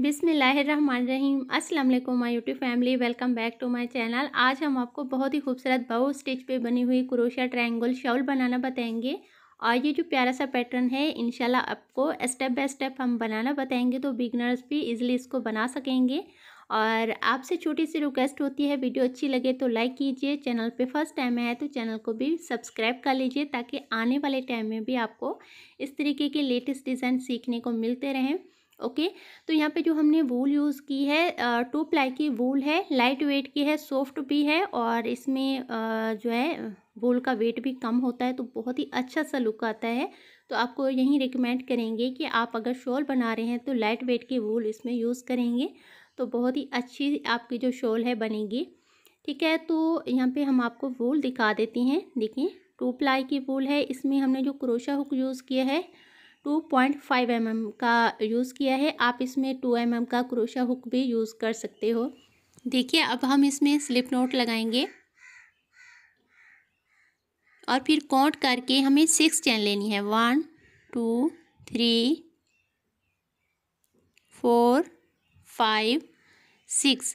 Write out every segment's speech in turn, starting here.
बिसमीम अस्सलाम वालेकुम my YouTube family welcome back to my channel आज हम आपको बहुत ही खूबसूरत बहु स्टिच पे बनी हुई क्रोशिया ट्रायंगल शॉल बनाना बताएंगे और ये जो प्यारा सा पैटर्न है इनशाला आपको स्टेप बाय स्टेप हम बनाना बताएंगे तो बिगनर्स भी इज़िली इसको बना सकेंगे और आपसे छोटी सी रिक्वेस्ट होती है वीडियो अच्छी लगे तो लाइक कीजिए चैनल पे फर्स्ट टाइम है तो चैनल को भी सब्सक्राइब कर लीजिए ताकि आने वाले टाइम में भी आपको इस तरीके के लेटेस्ट डिज़ाइन सीखने को मिलते रहें ओके तो यहाँ पे जो हमने वूल यूज़ की है टू प्लाई की वूल है लाइट वेट की है सॉफ्ट भी है और इसमें जो है वूल का वेट भी कम होता है तो बहुत ही अच्छा सा लुक आता है तो आपको यही रिकमेंड करेंगे कि आप अगर शॉल बना रहे हैं तो लाइट वेट की वूल इसमें यूज़ करेंगे तो बहुत ही अच्छी आपकी जो शॉल है बनेगी ठीक है तो यहाँ पे हम आपको वूल दिखा देती हैं देखिए टू प्लाई की वूल है इसमें हमने जो क्रोशा हुक यूज़ किया है two point five M M का यूज़ किया है आप इसमें टू एम एम का क्रोशा हुक भी यूज़ कर सकते हो देखिए अब हम इसमें स्लिप नोट लगाएंगे और फिर काउंट करके हमें सिक्स चैन लेनी है one two three four five six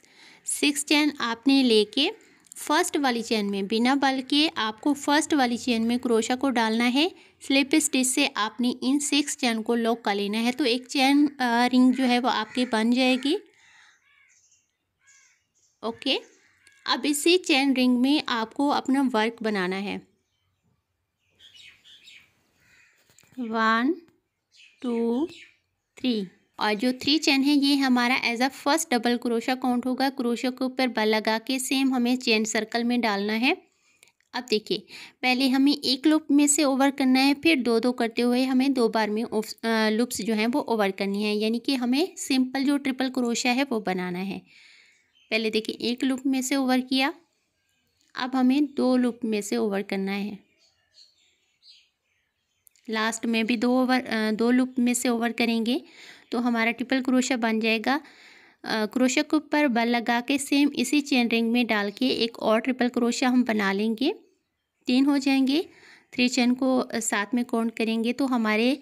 six chain आपने लेके फर्स्ट वाली चैन में बिना बल के आपको फर्स्ट वाली चैन में क्रोशा को डालना है स्लिप स्टिच से आपने इन सिक्स चैन को लॉक कर लेना है तो एक चैन रिंग जो है वो आपकी बन जाएगी ओके अब इसी चैन रिंग में आपको अपना वर्क बनाना है वन टू थ्री और जो थ्री चैन है ये हमारा as a first double crochet count होगा क्रोशा के ऊपर बल लगा के सेम हमें चैन सर्कल में डालना है अब देखिए पहले हमें एक लूप में से ओवर करना है फिर दो दो करते हुए हमें दो बार में लूप्स जो हैं वो ओवर करनी है यानी कि हमें सिंपल जो ट्रिपल क्रोशिया है वो बनाना है पहले देखिए एक लूप में से ओवर किया अब हमें दो लूप में से ओवर करना है लास्ट में भी दो ओवर दो लूप में से ओवर करेंगे तो हमारा ट्रिपल क्रोशिया बन जाएगा क्रोशिया के ऊपर बल लगा के सेम इसी चेन रिंग में डाल के एक और ट्रिपल क्रोशा हम बना लेंगे तीन हो जाएंगे थ्री चेन को साथ में काउंट करेंगे तो हमारे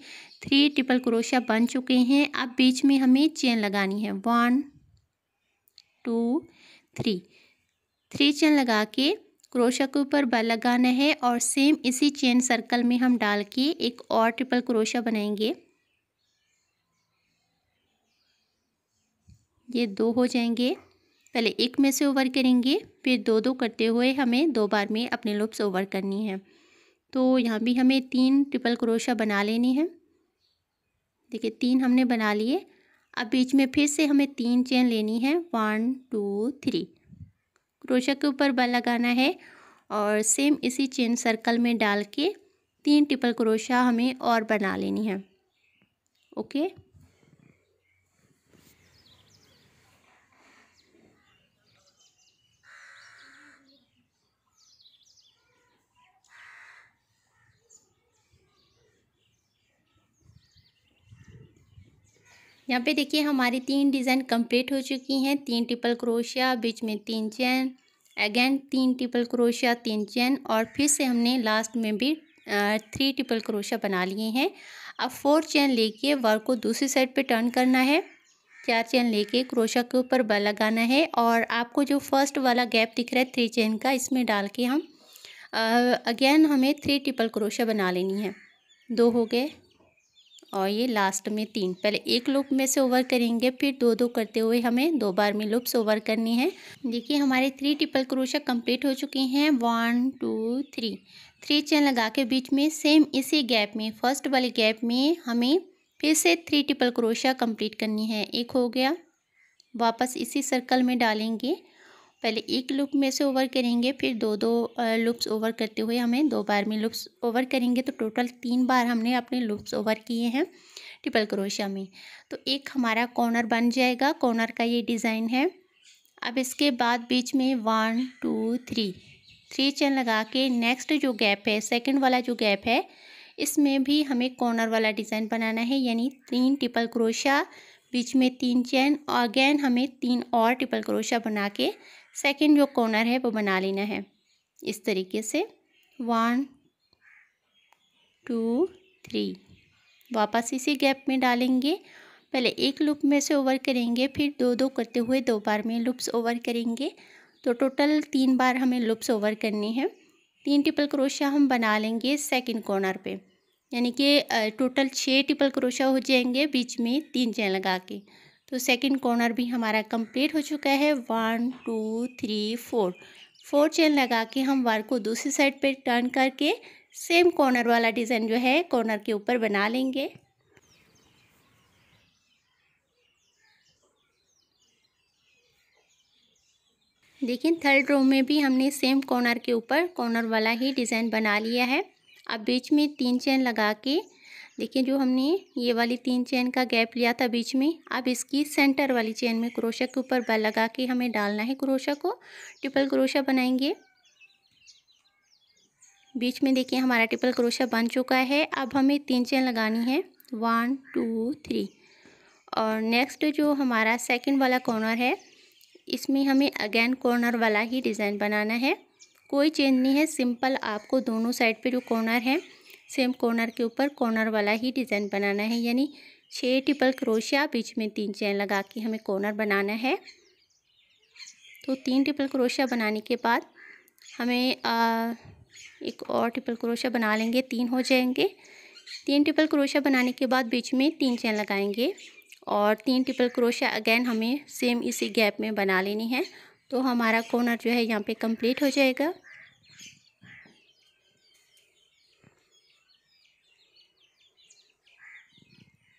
थ्री ट्रिपल क्रोशा बन चुके हैं अब बीच में हमें चेन लगानी है one two three three chain लगा के क्रोशिया के ऊपर बल लगाना है और सेम इसी चेन सर्कल में हम डाल के एक और ट्रिपल क्रोशा बनाएंगे ये दो हो जाएंगे पहले एक में से ओवर करेंगे फिर दो दो करते हुए हमें दो बार में अपने लूप्स ओवर करनी है तो यहाँ भी हमें तीन ट्रिपल क्रोशा बना लेनी है देखिए तीन हमने बना लिए अब बीच में फिर से हमें तीन चेन लेनी है वन टू थ्री क्रोशा के ऊपर बल लगाना है और सेम इसी चेन सर्कल में डाल के तीन ट्रिपल क्रोशा हमें और बना लेनी है ओके यहाँ पे देखिए हमारी तीन डिज़ाइन कंप्लीट हो चुकी हैं तीन ट्रिपल क्रोशिया बीच में तीन चैन अगेन तीन ट्रिपल क्रोशिया तीन चैन और फिर से हमने लास्ट में भी थ्री ट्रिपल क्रोशिया बना लिए हैं अब फोर चैन लेके वर्क को दूसरी साइड पे टर्न करना है चार चैन लेके क्रोशा के ऊपर बल लगाना है और आपको जो फर्स्ट वाला गैप दिख रहा है थ्री चैन का इसमें डाल के हम अगेन हमें थ्री ट्रिपल क्रोशा बना लेनी है दो हो गए और ये लास्ट में तीन पहले एक लूप में से ओवर करेंगे फिर दो दो करते हुए हमें दो बार में लूप्स ओवर करनी है देखिए हमारे थ्री ट्रिपल क्रोशा कंप्लीट हो चुके हैं one two three three chain लगा के बीच में सेम इसी गैप में फर्स्ट वाले गैप में हमें फिर से थ्री ट्रिपल क्रोशा कंप्लीट करनी है एक हो गया वापस इसी सर्कल में डालेंगे पहले एक लूप में से ओवर करेंगे फिर दो दो लुप्स ओवर करते हुए हमें दो बार में लुप्स ओवर करेंगे तो टोटल तीन बार हमने अपने लुप्स ओवर किए हैं ट्रिपल क्रोशिया में तो एक हमारा कॉर्नर बन जाएगा कॉर्नर का ये डिज़ाइन है अब इसके बाद बीच में one two three three chain लगा के नेक्स्ट जो गैप है सेकंड वाला जो गैप है इसमें भी हमें कॉर्नर वाला डिज़ाइन बनाना है यानी तीन ट्रिपल क्रोशा बीच में तीन चैन और अगेन हमें तीन और ट्रिपल क्रोशा बना के सेकेंड जो कॉर्नर है वो बना लेना है इस तरीके से वन टू थ्री वापस इसी गैप में डालेंगे पहले एक लूप में से ओवर करेंगे फिर दो दो करते हुए दो बार में लूप्स ओवर करेंगे तो टोटल तीन बार हमें लूप्स ओवर करनी है तीन ट्रिपल क्रोशिया हम बना लेंगे सेकंड कॉर्नर पे यानी कि टोटल छः ट्रिपल क्रोशिया हो जाएंगे बीच में तीन चैन लगा के तो सेकंड कॉर्नर भी हमारा कंप्लीट हो चुका है one two three four four chain लगा के हम वर्क को दूसरी साइड पे टर्न करके सेम कॉर्नर वाला डिज़ाइन जो है कॉर्नर के ऊपर बना लेंगे देखिए थर्ड रो में भी हमने सेम कॉर्नर के ऊपर कॉर्नर वाला ही डिज़ाइन बना लिया है अब बीच में तीन चेन लगा के देखिए जो हमने ये वाली तीन चेन का गैप लिया था बीच में अब इसकी सेंटर वाली चेन में क्रोशा के ऊपर बल लगा के हमें डालना है क्रोशा को ट्रिपल क्रोशा बनाएंगे बीच में देखिए हमारा ट्रिपल क्रोशा बन चुका है अब हमें तीन चेन लगानी है वन टू थ्री और नेक्स्ट जो हमारा सेकंड वाला कॉर्नर है इसमें हमें अगेन कॉर्नर वाला ही डिज़ाइन बनाना है कोई चेंज नहीं है सिंपल आपको दोनों साइड पे जो कॉर्नर है सेम कॉर्नर के ऊपर कॉर्नर वाला ही डिज़ाइन बनाना है यानी छः ट्रिपल क्रोशिया बीच में तीन चैन लगा के हमें कॉर्नर बनाना है तो तीन ट्रिपल क्रोशिया बनाने के बाद हमें आ, एक और ट्रिपल क्रोशिया बना लेंगे तीन हो जाएंगे तीन ट्रिपल क्रोशिया बनाने के बाद बीच में तीन चैन लगाएंगे और तीन ट्रिपल क्रोशिया अगेन हमें सेम इसी गैप में बना लेनी है तो हमारा कॉर्नर जो है यहाँ पे कंप्लीट हो जाएगा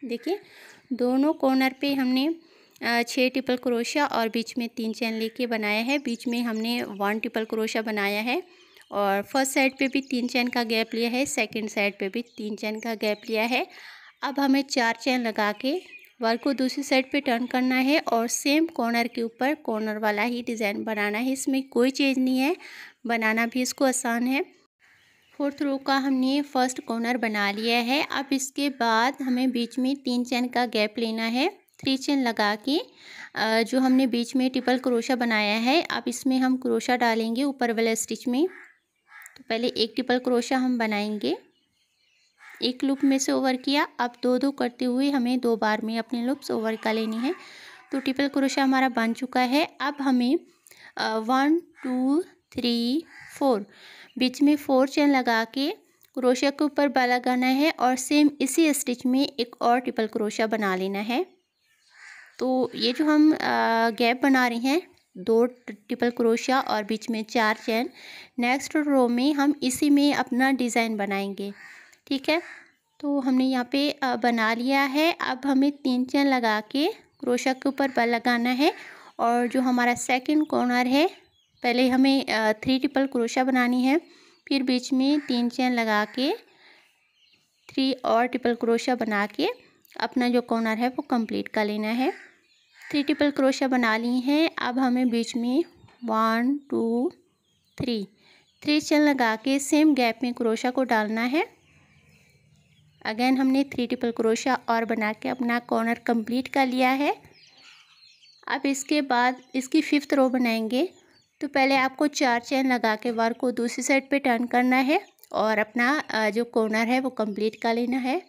देखिए दोनों कॉर्नर पे हमने छः ट्रिपल क्रोशिया और बीच में तीन चैन लेके बनाया है बीच में हमने वन ट्रिपल क्रोशिया बनाया है और फर्स्ट साइड पे भी तीन चैन का गैप लिया है सेकंड साइड पे भी तीन चैन का गैप लिया है अब हमें चार चैन लगा के वर्क को दूसरी साइड पे टर्न करना है और सेम कॉर्नर के ऊपर कॉर्नर वाला ही डिज़ाइन बनाना है इसमें कोई चेंज नहीं है बनाना भी इसको आसान है फोर्थ रो का हमने फर्स्ट कॉर्नर बना लिया है अब इसके बाद हमें बीच में तीन चैन का गैप लेना है थ्री चैन लगा के जो हमने बीच में ट्रिपल क्रोशा बनाया है अब इसमें हम क्रोशा डालेंगे ऊपर वाले स्टिच में तो पहले एक ट्रिपल क्रोशा हम बनाएंगे एक लूप में से ओवर किया अब दो दो करते हुए हमें दो बार में अपने लूप्स ओवर का लेनी है तो ट्रिपल क्रोशा हमारा बन चुका है अब हमें वन टू थ्री फोर बीच में फोर चेन लगा के क्रोशिया के ऊपर बल लगाना है और सेम इसी स्टिच में एक और ट्रिपल क्रोशिया बना लेना है तो ये जो हम गैप बना रहे हैं दो ट्रिपल क्रोशिया और बीच में चार चैन नेक्स्ट रो में हम इसी में अपना डिज़ाइन बनाएंगे ठीक है तो हमने यहाँ पे बना लिया है अब हमें तीन चैन लगा के क्रोशिया के ऊपर बल लगाना है और जो हमारा सेकंड कॉर्नर है पहले हमें थ्री ट्रिपल क्रोशा बनानी है फिर बीच में तीन चैन लगा के थ्री और ट्रिपल क्रोशा बना के अपना जो कॉर्नर है वो कंप्लीट कर लेना है थ्री ट्रिपल क्रोशा बना ली हैं अब हमें बीच में one two three three chain लगा के सेम गैप में क्रोशा को डालना है अगेन हमने थ्री ट्रिपल क्रोशा और बना के अपना कॉर्नर कंप्लीट कर लिया है अब इसके बाद इसकी फिफ्थ रो बनाएंगे तो पहले आपको चार चैन लगा के वार को दूसरी साइड पे टर्न करना है और अपना जो कॉर्नर है वो कंप्लीट कर लेना है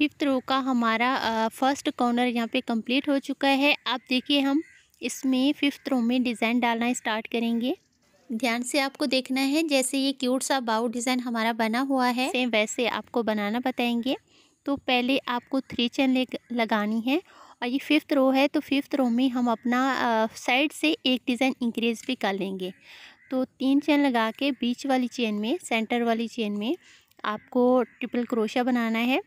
फिफ्थ रो का हमारा फर्स्ट कॉर्नर यहाँ पे कंप्लीट हो चुका है आप देखिए हम इसमें फिफ्थ रो में डिज़ाइन डालना स्टार्ट करेंगे ध्यान से आपको देखना है जैसे ये क्यूट सा बाउ डिज़ाइन हमारा बना हुआ है सेम वैसे आपको बनाना बताएंगे तो पहले आपको थ्री चेन लगानी है और ये फिफ्थ रो है तो फिफ्थ रो में हम अपना साइड से एक डिज़ाइन इंक्रीज भी कर लेंगे तो तीन चेन लगा के बीच वाली चेन में सेंटर वाली चेन में आपको ट्रिपल क्रोशा बनाना है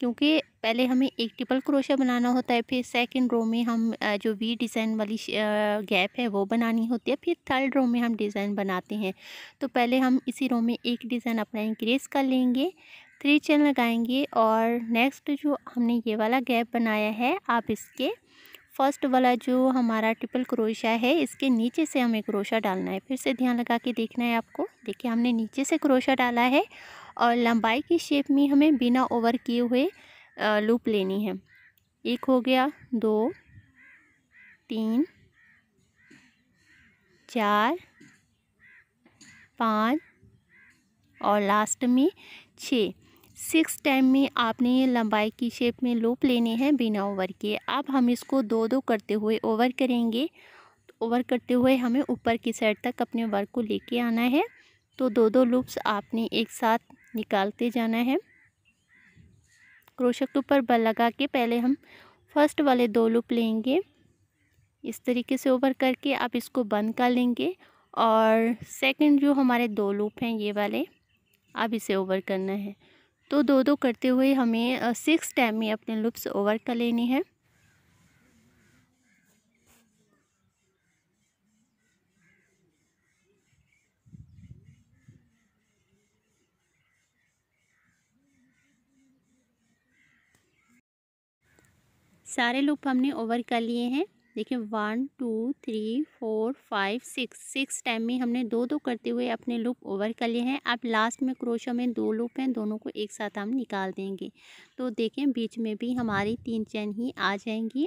क्योंकि पहले हमें एक ट्रिपल क्रोशा बनाना होता है फिर सेकंड रो में हम जो वी डिज़ाइन वाली गैप है वो बनानी होती है फिर थर्ड रो में हम डिज़ाइन बनाते हैं तो पहले हम इसी रो में एक डिज़ाइन अपना इंक्रेज कर लेंगे थ्री चेन लगाएंगे और नेक्स्ट जो हमने ये वाला गैप बनाया है आप इसके फर्स्ट वाला जो हमारा ट्रिपल क्रोशा है इसके नीचे से हमें क्रोशा डालना है फिर से ध्यान लगा के देखना है आपको देखिए हमने नीचे से क्रोशा डाला है और लंबाई की शेप में हमें बिना ओवर किए हुए लूप लेनी है एक हो गया दो तीन चार पाँच और लास्ट में छः सिक्स टाइम में आपने ये लंबाई की शेप में लूप लेने हैं बिना ओवर किए अब हम इसको दो दो करते हुए ओवर करेंगे ओवर करते हुए हमें ऊपर की साइड तक अपने वर्क को लेके आना है तो दो दो लूप्स आपने एक साथ निकालते जाना है के ऊपर बल लगा के पहले हम फर्स्ट वाले दो लूप लेंगे इस तरीके से ओवर करके आप इसको बंद कर लेंगे और सेकंड जो हमारे दो लूप हैं ये वाले आप इसे ओवर करना है तो दो दो करते हुए हमें सिक्स टाइम में अपने लूप्स ओवर कर लेनी है सारे लूप हमने ओवर कर लिए हैं देखिए one two three four five six six time में हमने दो दो करते हुए अपने लूप ओवर कर लिए हैं अब लास्ट में क्रोशो में दो लूप हैं दोनों को एक साथ हम निकाल देंगे तो देखें बीच में भी हमारी तीन चैन ही आ जाएंगी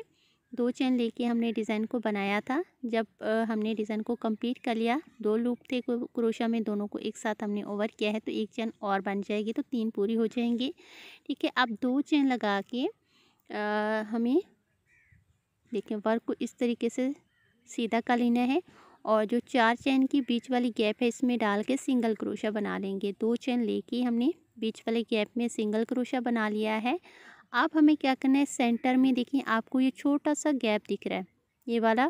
दो चैन लेके हमने डिज़ाइन को बनाया था जब हमने डिज़ाइन को कंप्लीट कर लिया दो लूप थे क्रोशा में दोनों को एक साथ हमने ओवर किया है तो एक चैन और बन जाएगी तो तीन पूरी हो जाएंगी ठीक है अब दो चैन लगा के आ, हमें देखिए वर्क को इस तरीके से सीधा कर लेना है और जो चार चैन की बीच वाली गैप है इसमें डाल के सिंगल क्रोशा बना लेंगे दो चैन लेके हमने बीच वाले गैप में सिंगल क्रोशा बना लिया है अब हमें क्या करना है सेंटर में देखिए आपको ये छोटा सा गैप दिख रहा है ये वाला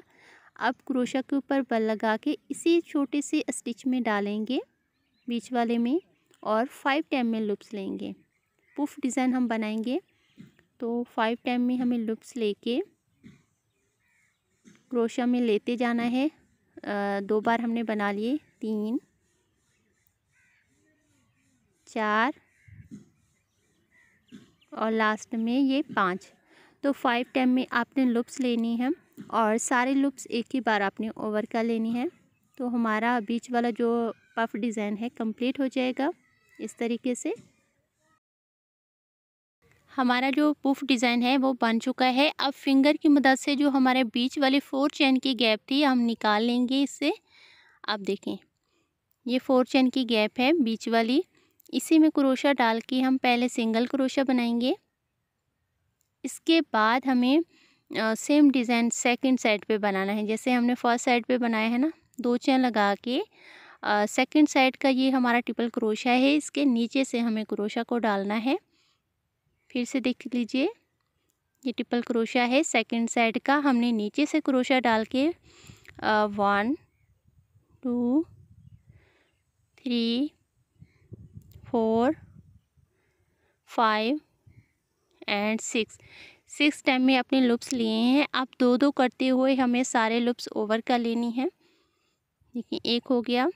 अब क्रोशा के ऊपर बल लगा के इसी छोटे से स्टिच में डालेंगे बीच वाले में और फाइव टेन में लुप्स लेंगे पुफ डिज़ाइन हम बनाएंगे तो फाइव टाइम में हमें लुप्स लेके क्रोशा में लेते जाना है दो बार हमने बना लिए तीन चार और लास्ट में ये पाँच तो फाइव टाइम में आपने लुप्स लेनी है और सारे लुप्स एक ही बार आपने ओवर का लेनी है तो हमारा बीच वाला जो पफ डिज़ाइन है कंप्लीट हो जाएगा इस तरीके से हमारा जो पुफ डिज़ाइन है वो बन चुका है अब फिंगर की मदद से जो हमारे बीच वाले फोर चैन की गैप थी हम निकाल लेंगे इससे आप देखें ये फोर चैन की गैप है बीच वाली इसी में क्रोशा डाल के हम पहले सिंगल क्रोशा बनाएंगे इसके बाद हमें सेम डिज़ाइन सेकंड साइड पे बनाना है जैसे हमने फर्स्ट साइड पे बनाया है ना दो चैन लगा के सेकंड साइड का ये हमारा ट्रिपल क्रोशा है इसके नीचे से हमें क्रोशा को डालना है फिर से देख लीजिए ये ट्रिपल क्रोशा है सेकंड साइड का हमने नीचे से क्रोशा डाल के one two three four five and six six time में अपने लुप्स लिए हैं अब दो दो करते हुए हमें सारे लुप्स ओवर कर लेनी है देखिए एक हो गया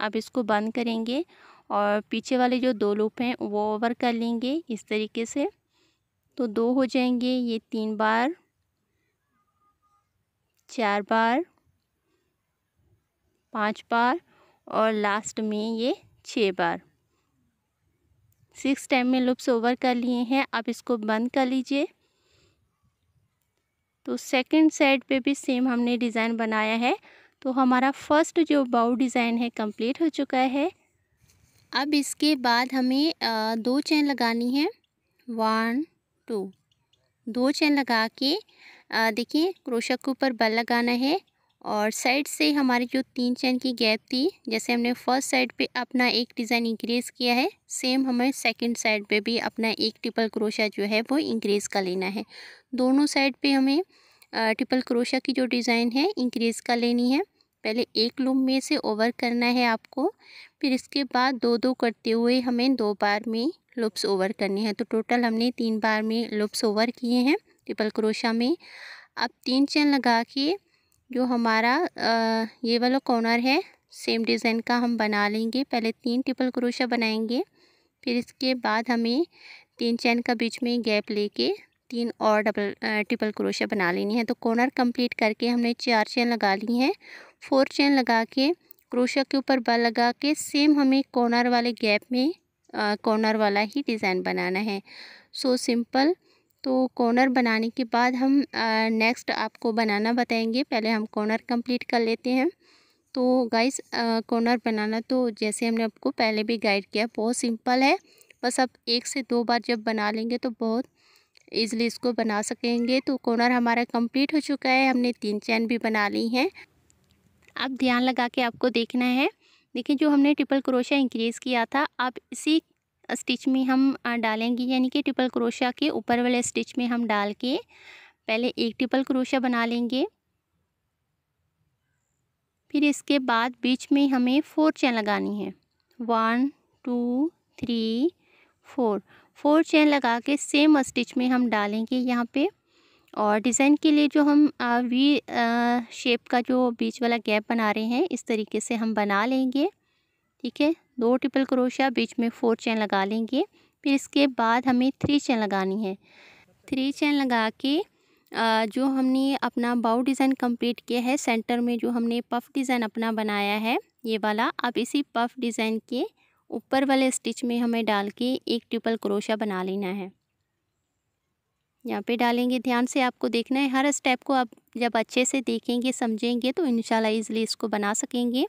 अब इसको बंद करेंगे और पीछे वाले जो दो लूप हैं वो ओवर कर लेंगे इस तरीके से तो दो हो जाएंगे ये तीन बार चार बार पाँच बार और लास्ट में ये छः बार सिक्स टाइम में लुप्स ओवर कर लिए हैं आप इसको बंद कर लीजिए तो सेकंड साइड पे भी सेम हमने डिज़ाइन बनाया है तो हमारा फर्स्ट जो बाउ डिज़ाइन है कंप्लीट हो चुका है अब इसके बाद हमें दो चैन लगानी है वन टू दो चैन लगा के देखिए क्रोशा के ऊपर बल लगाना है और साइड से हमारी जो तीन चैन की गैप थी जैसे हमने फर्स्ट साइड पे अपना एक डिज़ाइन इंक्रीज़ किया है सेम हमें सेकंड साइड पे भी अपना एक ट्रिपल क्रोशा जो है वो इंक्रीज़ कर लेना है दोनों साइड पे हमें ट्रिपल क्रोशा की जो डिज़ाइन है इंक्रीज़ कर लेनी है पहले एक लूम में से ओवर करना है आपको फिर इसके बाद दो दो करते हुए हमें दो बार में लूप्स ओवर करने हैं तो टोटल हमने तीन बार में लूप्स ओवर किए हैं ट्रिपल क्रोशा में अब तीन चैन लगा के जो हमारा आ, ये वाला कॉर्नर है सेम डिज़ाइन का हम बना लेंगे पहले तीन ट्रिपल क्रोशा बनाएंगे फिर इसके बाद हमें तीन चैन का बीच में गैप लेके तीन और डबल ट्रिपल क्रोशा बना लेनी है तो कॉर्नर कंप्लीट करके हमने चार चैन लगा ली हैं फोर चेन लगा के क्रोशिया के ऊपर बल लगा के सेम हमें कॉर्नर वाले गैप में कॉर्नर वाला ही डिज़ाइन बनाना है सो so, सिंपल तो कॉर्नर बनाने के बाद हम नेक्स्ट आपको बनाना बताएंगे पहले हम कॉर्नर कंप्लीट कर लेते हैं तो गाइस कॉर्नर बनाना तो जैसे हमने आपको पहले भी गाइड किया बहुत सिंपल है बस आप एक से दो बार जब बना लेंगे तो बहुत ईज़िली इसको बना सकेंगे तो कॉर्नर हमारा कंप्लीट हो चुका है हमने तीन चैन भी बना ली हैं अब ध्यान लगा के आपको देखना है देखिए जो हमने ट्रिपल क्रोशा इंक्रीज़ किया था अब इसी स्टिच में हम डालेंगे यानी कि ट्रिपल क्रोशा के ऊपर वाले स्टिच में हम डाल के पहले एक ट्रिपल क्रोशा बना लेंगे फिर इसके बाद बीच में हमें फोर चैन लगानी है one two three four four chain लगा के सेम स्टिच में हम डालेंगे यहाँ पर और डिज़ाइन के लिए जो हम वी शेप का जो बीच वाला गैप बना रहे हैं इस तरीके से हम बना लेंगे ठीक है दो ट्रिपल क्रोशिया बीच में फोर चैन लगा लेंगे फिर इसके बाद हमें थ्री चैन लगानी है थ्री चैन लगा के जो हमने अपना बाउ डिज़ाइन कंप्लीट किया है सेंटर में जो हमने पफ डिज़ाइन अपना बनाया है ये वाला अब इसी पफ डिज़ाइन के ऊपर वाले स्टिच में हमें डाल के एक ट्रिपल क्रोशा बना लेना है यहाँ पे डालेंगे ध्यान से आपको देखना है हर स्टेप को आप जब अच्छे से देखेंगे समझेंगे तो इनशाला ईज़िली इसको बना सकेंगे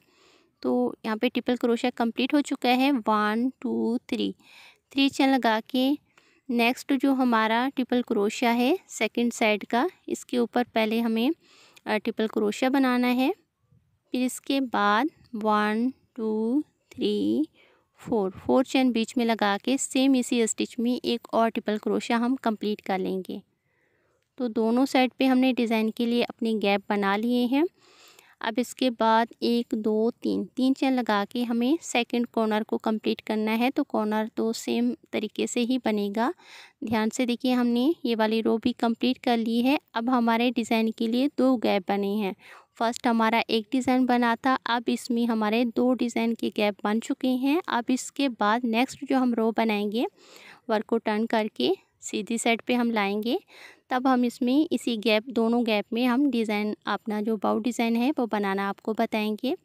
तो यहाँ पे ट्रिपल क्रोशा कंप्लीट हो चुका है one two three three chain लगा के नेक्स्ट जो हमारा ट्रिपल क्रोशा है सेकंड साइड का इसके ऊपर पहले हमें ट्रिपल क्रोशा बनाना है फिर इसके बाद one two three four four chain बीच में लगा के सेम इसी स्टिच में एक और ट्रिपल क्रोशा हम कंप्लीट कर लेंगे तो दोनों साइड पे हमने डिज़ाइन के लिए अपने गैप बना लिए हैं अब इसके बाद एक दो तीन तीन चैन लगा के हमें सेकंड कॉर्नर को कंप्लीट करना है तो कॉर्नर तो सेम तरीके से ही बनेगा ध्यान से देखिए हमने ये वाली रो भी कंप्लीट कर ली है अब हमारे डिज़ाइन के लिए दो गैप बने हैं फर्स्ट हमारा एक डिज़ाइन बना था अब इसमें हमारे दो डिज़ाइन के गैप बन चुके हैं अब इसके बाद नेक्स्ट जो हम रो बनाएंगे वर्क को टर्न करके सीधी साइड पे हम लाएंगे तब हम इसमें इसी गैप दोनों गैप में हम डिज़ाइन अपना जो बाउ डिज़ाइन है वो बनाना आपको बताएंगे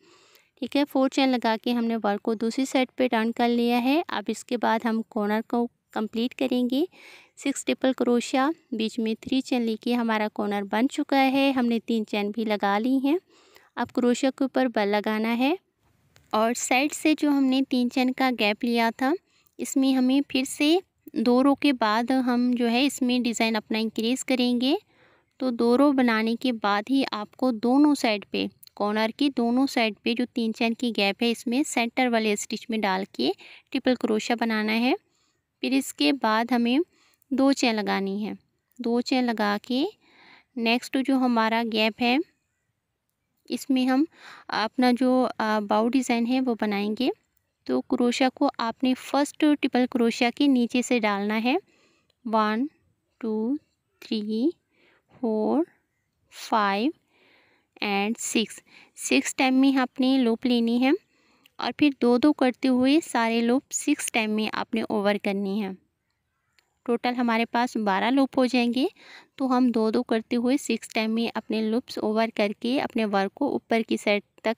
ठीक है फोर चैन लगा के हमने वर्क को दूसरी साइड पे टर्न कर लिया है अब इसके बाद हम कॉर्नर को कंप्लीट करेंगे सिक्स ट्रिपल क्रोशिया बीच में थ्री चैन लेके हमारा कॉर्नर बन चुका है हमने तीन चैन भी लगा ली हैं अब क्रोशिया के ऊपर बल लगाना है और साइड से जो हमने तीन चैन का गैप लिया था इसमें हमें फिर से दो रो के बाद हम जो है इसमें डिज़ाइन अपना इंक्रीज़ करेंगे तो दो रो बनाने के बाद ही आपको दोनों साइड पे कॉर्नर की दोनों साइड पे जो तीन चैन की गैप है इसमें सेंटर वाले स्टिच में डाल के ट्रिपल क्रोशा बनाना है फिर इसके बाद हमें दो चेन लगानी है दो चेन लगा के नेक्स्ट जो हमारा गैप है इसमें हम अपना जो बाउ डिज़ाइन है वो बनाएंगे तो क्रोशा को आपने फर्स्ट ट्रिपल क्रोशा के नीचे से डालना है one two three four five and six six time में आपने लूप लेनी है और फिर दो दो करते हुए सारे लूप सिक्स टाइम में आपने ओवर करनी है टोटल हमारे पास बारह लूप हो जाएंगे तो हम दो दो करते हुए सिक्स टाइम में अपने लूप्स ओवर करके अपने वर्क को ऊपर की साइड तक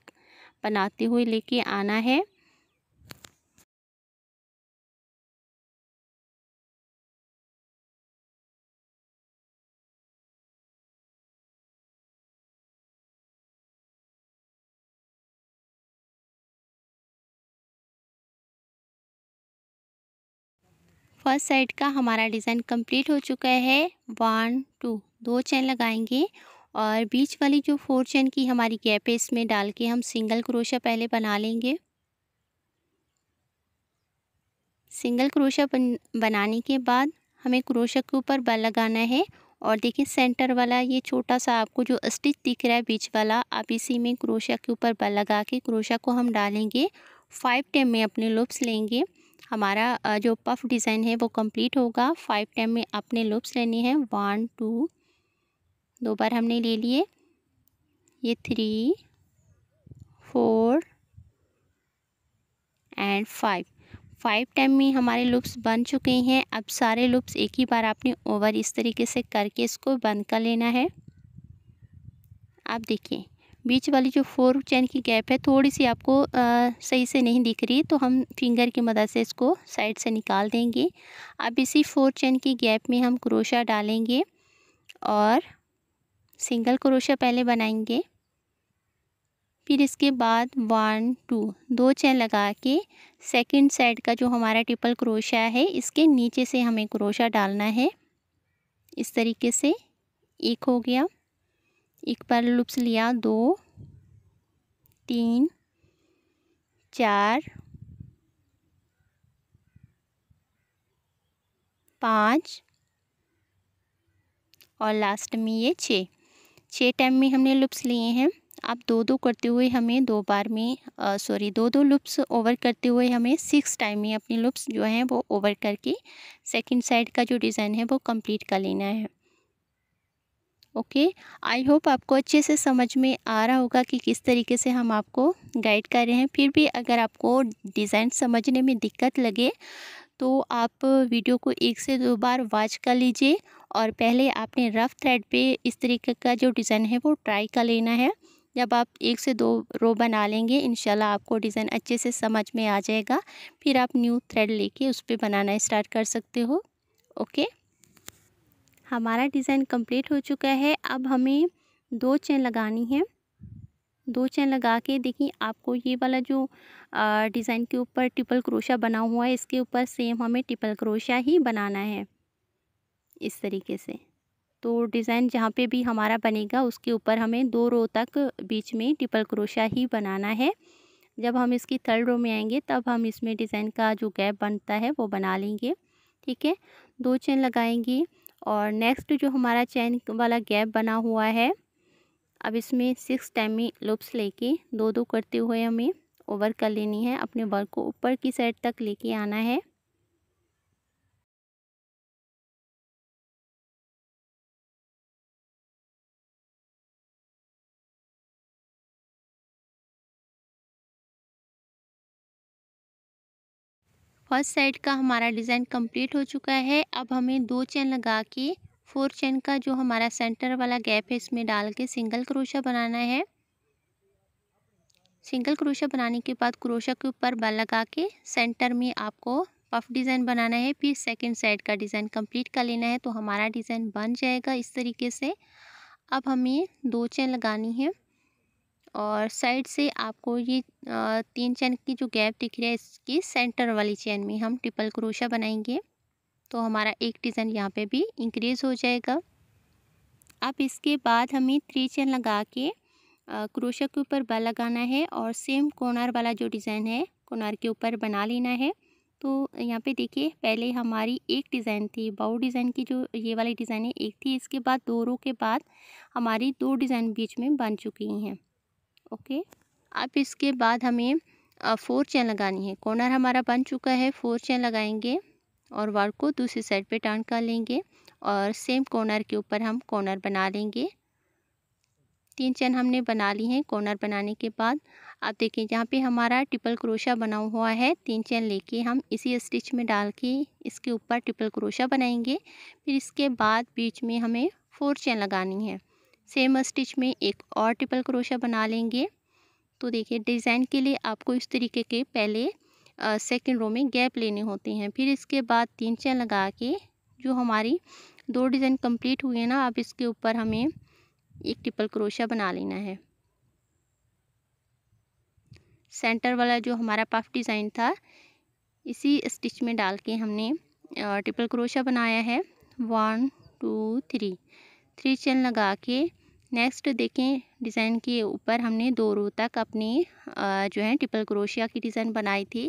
बनाते हुए लेके आना है फर्स्ट साइड का हमारा डिज़ाइन कंप्लीट हो चुका है वन टू दो चैन लगाएंगे और बीच वाली जो फोर चैन की हमारी गैप है इसमें डाल के हम सिंगल क्रोशा पहले बना लेंगे सिंगल क्रोशा बन, बनाने के बाद हमें क्रोशा के ऊपर बल लगाना है और देखिए सेंटर वाला ये छोटा सा आपको जो स्टिच दिख रहा है बीच वाला आप इसी में क्रोशा के ऊपर बल लगा के क्रोशा को हम डालेंगे फाइव टेम में अपने लूप्स लेंगे हमारा जो पफ डिज़ाइन है वो कंप्लीट होगा फाइव टाइम में आपने लूप्स लेनी है वन टू दो बार हमने ले लिए ये three four and five five time में हमारे लूप्स बन चुके हैं अब सारे लूप्स एक ही बार आपने ओवर इस तरीके से करके इसको बंद कर लेना है आप देखिए बीच वाली जो फोर चैन की गैप है थोड़ी सी आपको आ, सही से नहीं दिख रही तो हम फिंगर की मदद से इसको साइड से निकाल देंगे अब इसी फोर चैन की गैप में हम क्रोशा डालेंगे और सिंगल क्रोशा पहले बनाएंगे फिर इसके बाद वन टू दो चैन लगा के सेकंड साइड का जो हमारा ट्रिपल क्रोशा है इसके नीचे से हमें क्रोशा डालना है इस तरीके से एक हो गया एक पैरल लूप्स लिया दो तीन चार पाँच और लास्ट में ये छः छः टाइम में हमने लुप्स लिए हैं आप दो दो करते हुए हमें दो बार में सॉरी दो दो लुप्स ओवर करते हुए हमें सिक्स टाइम में अपनी लुप्स जो हैं वो ओवर करके सेकंड साइड का जो डिज़ाइन है वो कंप्लीट कर लेना है ओके आई होप आपको अच्छे से समझ में आ रहा होगा कि किस तरीके से हम आपको गाइड कर रहे हैं फिर भी अगर आपको डिज़ाइन समझने में दिक्कत लगे तो आप वीडियो को एक से दो बार वॉच कर लीजिए और पहले आपने रफ़ थ्रेड पे इस तरीके का जो डिज़ाइन है वो ट्राई कर लेना है जब आप एक से दो रो बना लेंगे इनशाला आपको डिज़ाइन अच्छे से समझ में आ जाएगा फिर आप न्यू थ्रेड लेके उस पर बनाना स्टार्ट कर सकते हो ओके हमारा डिज़ाइन कंप्लीट हो चुका है अब हमें दो चेन लगानी है दो चेन लगा के देखिए आपको ये वाला जो डिज़ाइन के ऊपर ट्रिपल क्रोशा बना हुआ है इसके ऊपर सेम हमें ट्रिपल क्रोशा ही बनाना है इस तरीके से तो डिज़ाइन जहाँ पे भी हमारा बनेगा उसके ऊपर हमें दो रो तक बीच में ट्रिपल क्रोशा ही बनाना है जब हम इसकी थर्ड रो में आएंगे तब हम इसमें डिज़ाइन का जो गैप बनता है वो बना लेंगे ठीक है दो चेन लगाएंगे और नेक्स्ट जो हमारा चैन वाला गैप बना हुआ है अब इसमें सिक्स टाइमी लूप्स लेके दो दो करते हुए हमें ओवर कर लेनी है अपने वर्क को ऊपर की साइड तक लेके आना है फर्स्ट साइड का हमारा डिज़ाइन कंप्लीट हो चुका है अब हमें दो चैन लगा के फोर चैन का जो हमारा सेंटर वाला गैप है इसमें डाल के सिंगल क्रोशा बनाना है सिंगल क्रोशा बनाने के बाद क्रोशा के ऊपर बल लगा के सेंटर में आपको पफ डिज़ाइन बनाना है फिर सेकंड साइड का डिज़ाइन कंप्लीट कर लेना है तो हमारा डिज़ाइन बन जाएगा इस तरीके से अब हमें दो चैन लगानी है और साइड से आपको ये तीन चैन की जो गैप दिख रही है इसकी सेंटर वाली चैन में हम ट्रिपल क्रोशा बनाएंगे तो हमारा एक डिज़ाइन यहाँ पे भी इंक्रीज़ हो जाएगा अब इसके बाद हमें थ्री चैन लगा के क्रोशा के ऊपर बल लगाना है और सेम कोनार वाला जो डिज़ाइन है कोनार के ऊपर बना लेना है तो यहाँ पे देखिए पहले हमारी एक डिज़ाइन थी बाउ डिज़ाइन की जो ये वाली डिज़ाइन है एक थी इसके बाद दो रो के बाद हमारी दो डिज़ाइन बीच में बन चुकी हैं ओके अब इसके बाद हमें फोर चैन लगानी है कॉर्नर हमारा बन चुका है फोर चैन लगाएंगे और वर्क को दूसरी साइड पे टर्न कर लेंगे और सेम कॉर्नर के ऊपर हम कॉर्नर बना लेंगे तीन चैन हमने बना ली हैं कॉर्नर बनाने के बाद आप देखें यहाँ पे हमारा ट्रिपल क्रोशा बना हुआ है तीन चैन लेके हम इसी स्टिच में डाल के इसके ऊपर ट्रिपल क्रोशा बनाएंगे फिर इसके बाद बीच में हमें फोर चैन लगानी है सेम स्टिच में एक और ट्रिपल क्रोशा बना लेंगे तो देखिए डिज़ाइन के लिए आपको इस तरीके के पहले सेकेंड रो में गैप लेने होते हैं फिर इसके बाद तीन चैन लगा के जो हमारी दो डिज़ाइन कंप्लीट है ना अब इसके ऊपर हमें एक ट्रिपल क्रोशा बना लेना है सेंटर वाला जो हमारा पफ डिज़ाइन था इसी स्टिच में डाल के हमने ट्रिपल क्रोशा बनाया है one two three three chain लगा के नेक्स्ट देखें डिज़ाइन के ऊपर हमने दो रो तक अपनी जो है ट्रिपल क्रोशिया की डिज़ाइन बनाई थी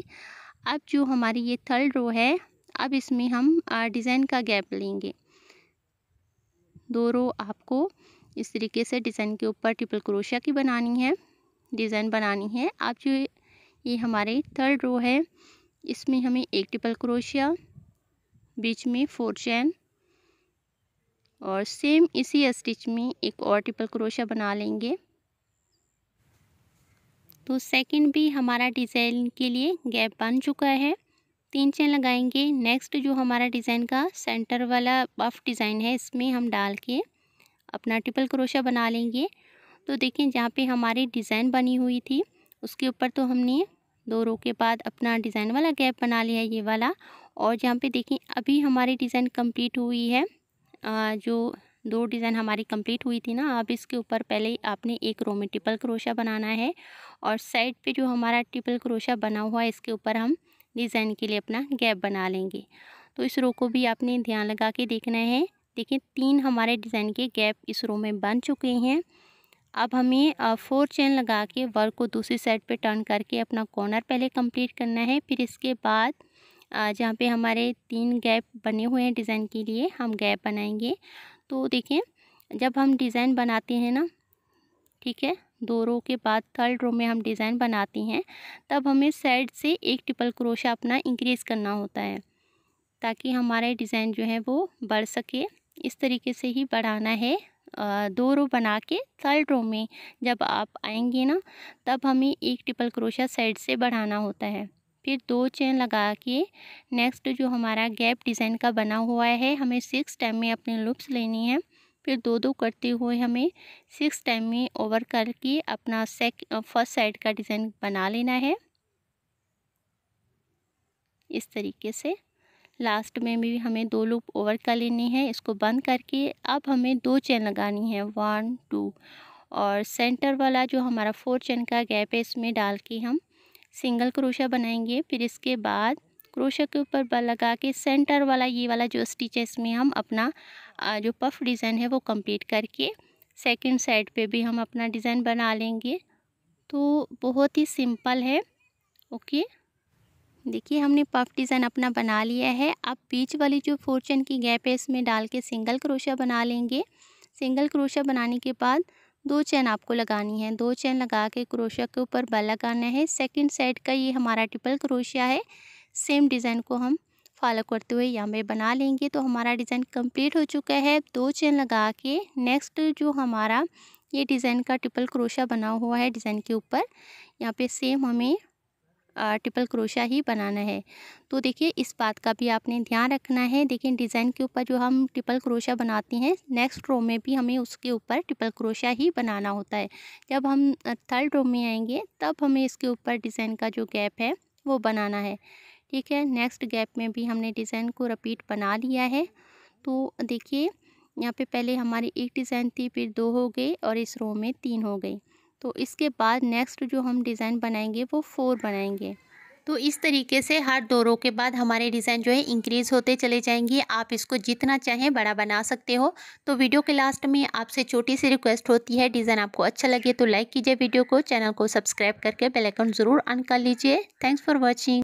अब जो हमारी ये थर्ड रो है अब इसमें हम डिज़ाइन का गैप लेंगे दो रो आपको इस तरीके से डिज़ाइन के ऊपर ट्रिपल क्रोशिया की बनानी है डिज़ाइन बनानी है अब जो ये हमारे थर्ड रो है इसमें हमें एक ट्रिपल क्रोशिया बीच में फोर चैन और सेम इसी स्टिच में एक और ट्रिपल क्रोशा बना लेंगे तो सेकंड भी हमारा डिज़ाइन के लिए गैप बन चुका है तीन चेन लगाएंगे नेक्स्ट जो हमारा डिज़ाइन का सेंटर वाला बफ डिज़ाइन है इसमें हम डाल के अपना ट्रिपल क्रोशा बना लेंगे तो देखें जहाँ पे हमारी डिज़ाइन बनी हुई थी उसके ऊपर तो हमने दो रो के बाद अपना डिज़ाइन वाला गैप बना लिया ये वाला और जहाँ पे देखें अभी हमारी डिज़ाइन कंप्लीट हुई है जो दो डिज़ाइन हमारी कंप्लीट हुई थी ना अब इसके ऊपर पहले आपने एक रो में ट्रिपल क्रोशा बनाना है और साइड पे जो हमारा ट्रिपल क्रोशा बना हुआ है इसके ऊपर हम डिज़ाइन के लिए अपना गैप बना लेंगे तो इस रो को भी आपने ध्यान लगा के देखना है देखिए तीन हमारे डिज़ाइन के गैप इस रो में बन चुके हैं अब हमें फोर चेन लगा के वर्क को दूसरी साइड पर टर्न करके अपना कॉर्नर पहले कम्प्लीट करना है फिर इसके बाद जहाँ पे हमारे तीन गैप बने हुए हैं डिज़ाइन के लिए हम गैप बनाएंगे तो देखिए जब हम डिज़ाइन बनाते हैं ना ठीक है दो रो के बाद थर्ड रो में हम डिज़ाइन बनाते हैं तब हमें साइड से एक ट्रिपल क्रोशा अपना इंक्रीज़ करना होता है ताकि हमारे डिज़ाइन जो है वो बढ़ सके इस तरीके से ही बढ़ाना है दो रो बना के थर्ड रो में जब आप आएंगे ना तब हमें एक ट्रिपल क्रोशा साइड से बढ़ाना होता है फिर दो चेन लगा के नेक्स्ट जो हमारा गैप डिज़ाइन का बना हुआ है हमें सिक्स टाइम में अपनी लुप्स लेनी है फिर दो दो करते हुए हमें सिक्स टाइम में ओवर करके अपना सेक फर्स्ट साइड का डिज़ाइन बना लेना है इस तरीके से लास्ट में भी हमें दो लूप ओवर कर लेनी है इसको बंद करके अब हमें दो चेन लगानी है वन टू और सेंटर वाला जो हमारा फोर चेन का गैप है इसमें डाल के हम सिंगल क्रोशा बनाएंगे फिर इसके बाद क्रोशा के ऊपर बल लगा के सेंटर वाला ये वाला जो स्टिच है इसमें हम अपना जो पफ डिज़ाइन है वो कंप्लीट करके सेकंड साइड पे भी हम अपना डिज़ाइन बना लेंगे तो बहुत ही सिंपल है ओके देखिए हमने पफ डिज़ाइन अपना बना लिया है अब बीच वाली जो फोर्चन की गैप है इसमें डाल के सिंगल क्रोशा बना लेंगे सिंगल क्रोशा बनाने के बाद दो चैन आपको लगानी है दो चैन लगा के क्रोशिया के ऊपर बल लगाना है सेकंड साइड का ये हमारा ट्रिपल क्रोशिया है सेम डिज़ाइन को हम फॉलो करते हुए यहाँ पे बना लेंगे तो हमारा डिज़ाइन कंप्लीट हो चुका है दो चैन लगा के नेक्स्ट जो हमारा ये डिज़ाइन का ट्रिपल क्रोशा बना हुआ है डिज़ाइन के ऊपर यहाँ पे सेम हमें ट्रिपल क्रोशा ही बनाना है तो देखिए इस बात का भी आपने ध्यान रखना है देखिए डिज़ाइन के ऊपर जो हम ट्रिपल क्रोशा बनाते हैं नेक्स्ट रो में भी हमें उसके ऊपर ट्रिपल क्रोशा ही बनाना होता है जब हम थर्ड रो में आएंगे तब हमें इसके ऊपर डिज़ाइन का जो गैप है वो बनाना है ठीक है नेक्स्ट गैप में भी हमने डिज़ाइन को रिपीट बना लिया है तो देखिए यहाँ पे पहले हमारी एक डिज़ाइन थी फिर दो हो गई और इस रो में तीन हो गई तो इसके बाद नेक्स्ट जो हम डिज़ाइन बनाएंगे वो फोर बनाएंगे तो इस तरीके से हर दो रो के बाद हमारे डिज़ाइन जो है इंक्रीज़ होते चले जाएंगे आप इसको जितना चाहें बड़ा बना सकते हो तो वीडियो के लास्ट में आपसे छोटी सी रिक्वेस्ट होती है डिज़ाइन आपको अच्छा लगे तो लाइक कीजिए वीडियो को चैनल को सब्सक्राइब करके बेल आइकन ज़रूर ऑन कर लीजिए थैंक्स फॉर वॉचिंग